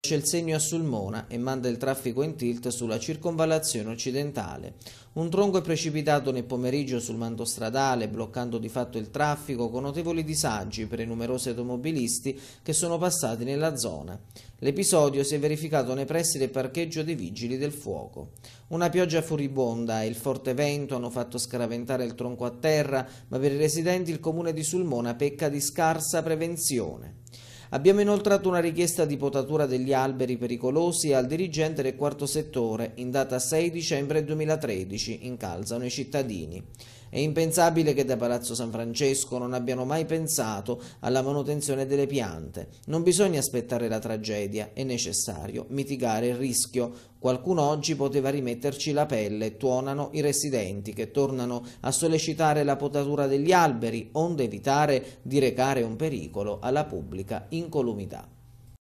Lascia il segno a Sulmona e manda il traffico in tilt sulla circonvallazione occidentale. Un tronco è precipitato nel pomeriggio sul manto stradale, bloccando di fatto il traffico con notevoli disagi per i numerosi automobilisti che sono passati nella zona. L'episodio si è verificato nei pressi del parcheggio dei Vigili del Fuoco. Una pioggia furibonda e il forte vento hanno fatto scaraventare il tronco a terra, ma per i residenti il comune di Sulmona pecca di scarsa prevenzione. Abbiamo inoltrato una richiesta di potatura degli alberi pericolosi al dirigente del quarto settore in data 6 dicembre 2013 in Calzano ai cittadini. È impensabile che da Palazzo San Francesco non abbiano mai pensato alla manutenzione delle piante. Non bisogna aspettare la tragedia, è necessario mitigare il rischio, Qualcuno oggi poteva rimetterci la pelle, tuonano i residenti che tornano a sollecitare la potatura degli alberi onde evitare di recare un pericolo alla pubblica incolumità.